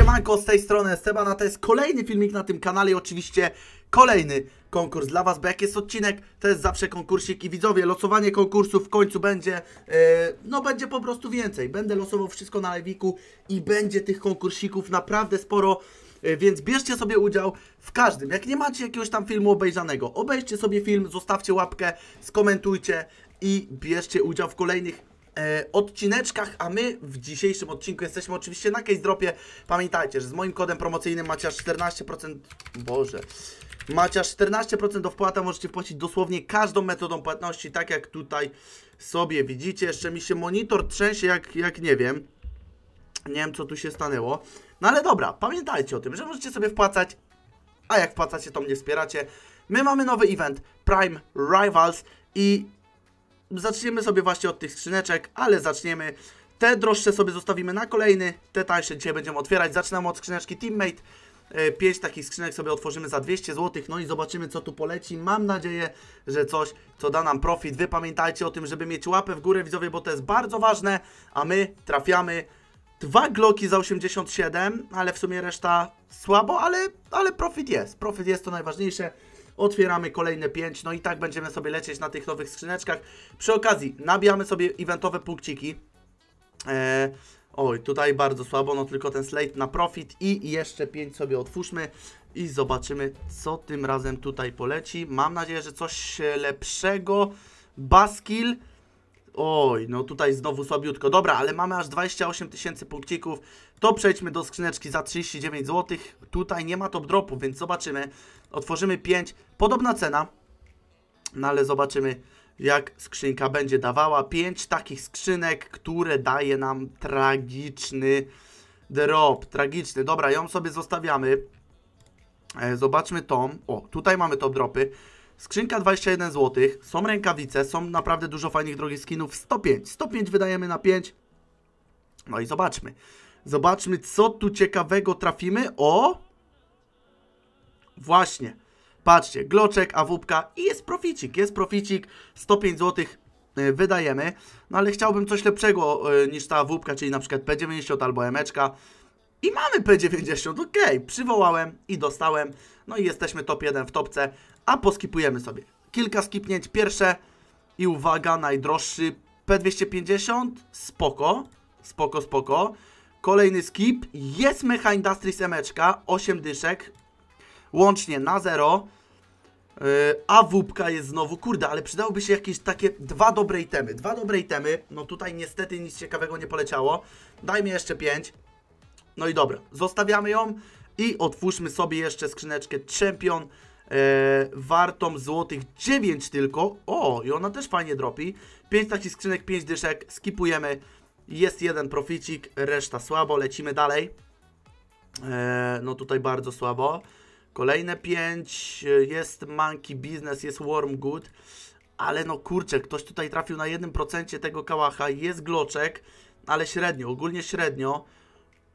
Siemanko, z tej strony Esteban, a to jest kolejny filmik na tym kanale i oczywiście kolejny konkurs dla Was, bo jak jest odcinek, to jest zawsze konkursik i widzowie, losowanie konkursów w końcu będzie, yy, no będzie po prostu więcej. Będę losował wszystko na lewiku i będzie tych konkursików naprawdę sporo, yy, więc bierzcie sobie udział w każdym. Jak nie macie jakiegoś tam filmu obejrzanego, obejrzcie sobie film, zostawcie łapkę, skomentujcie i bierzcie udział w kolejnych E, odcineczkach, a my w dzisiejszym odcinku jesteśmy oczywiście na Case Dropie. Pamiętajcie, że z moim kodem promocyjnym macie aż 14%... Boże... Macie aż 14% do wpłata, możecie płacić dosłownie każdą metodą płatności, tak jak tutaj sobie widzicie. Jeszcze mi się monitor trzęsie jak, jak nie wiem. Nie wiem, co tu się stanęło. No ale dobra, pamiętajcie o tym, że możecie sobie wpłacać, a jak wpłacacie, to mnie wspieracie. My mamy nowy event Prime Rivals i zaczniemy sobie właśnie od tych skrzyneczek, ale zaczniemy. Te droższe sobie zostawimy na kolejny, te tańsze dzisiaj będziemy otwierać. Zaczynamy od skrzyneczki Teammate. 5 e, takich skrzynek sobie otworzymy za 200 zł, no i zobaczymy co tu poleci. Mam nadzieję, że coś, co da nam profit. Wy pamiętajcie o tym, żeby mieć łapę w górę widzowie, bo to jest bardzo ważne, a my trafiamy dwa gloki za 87, ale w sumie reszta słabo, ale, ale profit jest. Profit jest to najważniejsze otwieramy kolejne 5, no i tak będziemy sobie lecieć na tych nowych skrzyneczkach. Przy okazji nabijamy sobie eventowe punkciki. Eee, oj, tutaj bardzo słabo, no tylko ten slate na profit i jeszcze 5 sobie otwórzmy i zobaczymy, co tym razem tutaj poleci. Mam nadzieję, że coś lepszego. Baskill Oj, no tutaj znowu słabiutko. Dobra, ale mamy aż 28 tysięcy punkcików. To przejdźmy do skrzyneczki za 39 zł. Tutaj nie ma top dropu, więc zobaczymy. Otworzymy 5. Podobna cena. No ale zobaczymy jak skrzynka będzie dawała. 5 takich skrzynek, które daje nam tragiczny drop. Tragiczny. Dobra, ją sobie zostawiamy. E, zobaczmy tą. O, tutaj mamy top dropy. Skrzynka 21 zł, są rękawice, są naprawdę dużo fajnych drogich skinów. 105, 105 wydajemy na 5. No i zobaczmy. Zobaczmy, co tu ciekawego trafimy. O! Właśnie. Patrzcie, gloczek, awupka i jest proficik, jest proficik. 105 zł e, wydajemy. No ale chciałbym coś lepszego e, niż ta awupka, czyli na przykład P90 albo emeczka. I mamy P90, okej, okay. przywołałem i dostałem, no i jesteśmy top 1 w topce, a poskipujemy sobie. Kilka skipnięć, pierwsze i uwaga, najdroższy P250, spoko, spoko, spoko. Kolejny skip, jest Mecha Industries emeczka, 8 dyszek, łącznie na 0. Yy, a wubka jest znowu, kurde, ale przydałoby się jakieś takie dwa dobre itemy. Dwa dobre itemy, no tutaj niestety nic ciekawego nie poleciało. Dajmy jeszcze 5. No i dobra, zostawiamy ją i otwórzmy sobie jeszcze skrzyneczkę Champion e, wartą złotych 9 tylko. O, i ona też fajnie dropi. 5 takich skrzynek, 5 dyszek, skipujemy. Jest jeden proficik, reszta słabo, lecimy dalej. E, no tutaj bardzo słabo. Kolejne 5, e, jest Monkey Business, jest Warm Good. Ale no kurczę, ktoś tutaj trafił na 1% tego kałacha, jest gloczek, ale średnio, ogólnie średnio.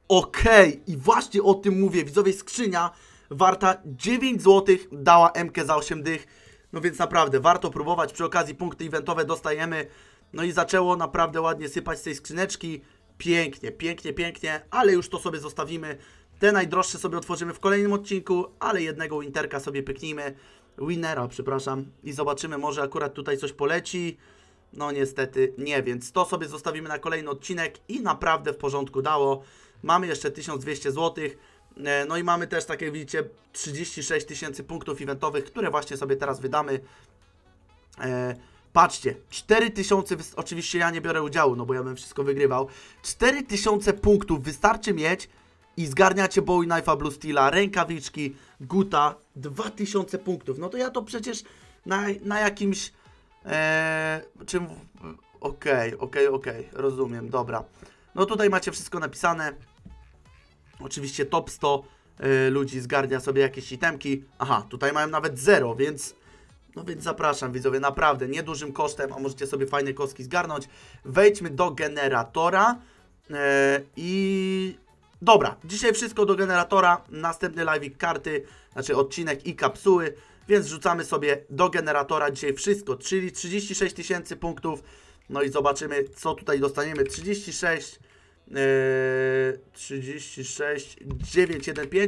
Okej, okay. i właśnie o tym mówię, widzowie, skrzynia warta 9 zł, dała MK za 8 dych, no więc naprawdę warto próbować, przy okazji punkty eventowe dostajemy, no i zaczęło naprawdę ładnie sypać z tej skrzyneczki, pięknie, pięknie, pięknie, ale już to sobie zostawimy, te najdroższe sobie otworzymy w kolejnym odcinku, ale jednego Winterka sobie pyknijmy, Winera, przepraszam, i zobaczymy, może akurat tutaj coś poleci, no niestety nie, więc to sobie zostawimy na kolejny odcinek i naprawdę w porządku dało. Mamy jeszcze 1200 zł. E, no i mamy też, tak jak widzicie, 36 tysięcy punktów eventowych, które właśnie sobie teraz wydamy. E, patrzcie, 4000, oczywiście ja nie biorę udziału, no bo ja bym wszystko wygrywał. 4000 punktów wystarczy mieć i zgarniacie Bowie Knife'a Blue Steela, rękawiczki, guta, 2000 punktów. No to ja to przecież na, na jakimś... E, czym... Okej, okay, okej, okay, okej, okay, rozumiem, dobra. No tutaj macie wszystko napisane. Oczywiście top 100 y, e, ludzi zgarnia sobie jakieś itemki. Aha, tutaj mają nawet 0, więc... No więc zapraszam widzowie, naprawdę niedużym kosztem, a możecie sobie fajne kostki zgarnąć. Wejdźmy do generatora e, i... Dobra, dzisiaj wszystko do generatora, następny live karty, znaczy odcinek i kapsuły, więc rzucamy sobie do generatora dzisiaj wszystko, czyli 36 tysięcy punktów, no i zobaczymy co tutaj dostaniemy, 36, 36915 yy,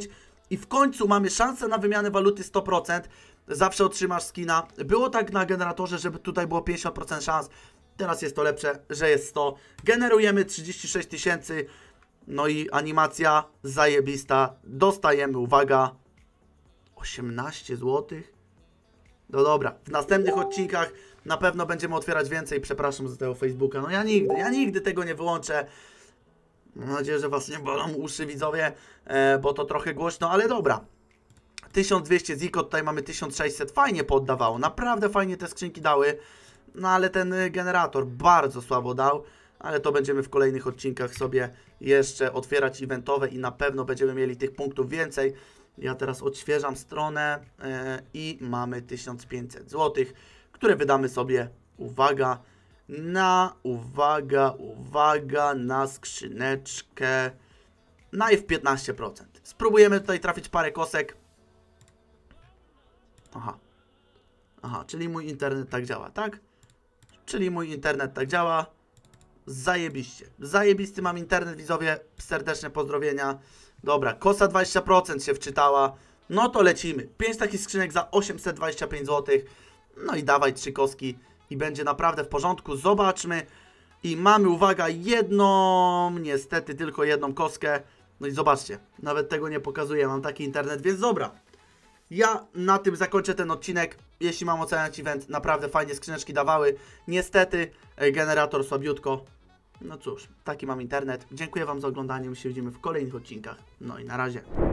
i w końcu mamy szansę na wymianę waluty 100%. Zawsze otrzymasz skina. Było tak na generatorze, żeby tutaj było 50% szans. Teraz jest to lepsze, że jest 100. Generujemy 36 tysięcy. No i animacja zajebista. Dostajemy, uwaga, 18 zł. No dobra, w następnych odcinkach na pewno będziemy otwierać więcej. Przepraszam za tego Facebooka. No ja nigdy, ja nigdy tego nie wyłączę. Mam nadzieję, że Was nie bolą uszy widzowie, e, bo to trochę głośno, ale dobra. 1200 ziko tutaj mamy 1600, fajnie poddawało, naprawdę fajnie te skrzynki dały, no ale ten y, generator bardzo słabo dał, ale to będziemy w kolejnych odcinkach sobie jeszcze otwierać eventowe i na pewno będziemy mieli tych punktów więcej. Ja teraz odświeżam stronę e, i mamy 1500 zł, które wydamy sobie, uwaga, na, uwaga, uwaga, na skrzyneczkę no naiw 15%. Spróbujemy tutaj trafić parę kosek. Aha. Aha, czyli mój internet tak działa, tak? Czyli mój internet tak działa. Zajebiście. Zajebisty mam internet, widzowie. Serdeczne pozdrowienia. Dobra, kosa 20% się wczytała. No to lecimy. 5 takich skrzynek za 825 zł. No i dawaj trzy koski i będzie naprawdę w porządku. Zobaczmy. I mamy, uwaga, jedną, niestety tylko jedną kostkę. No i zobaczcie, nawet tego nie pokazuję, mam taki internet, więc dobra. Ja na tym zakończę ten odcinek. Jeśli mam oceniać event, naprawdę fajnie skrzyneczki dawały. Niestety, e, generator słabiutko. No cóż, taki mam internet. Dziękuję Wam za oglądanie, my się widzimy w kolejnych odcinkach. No i na razie.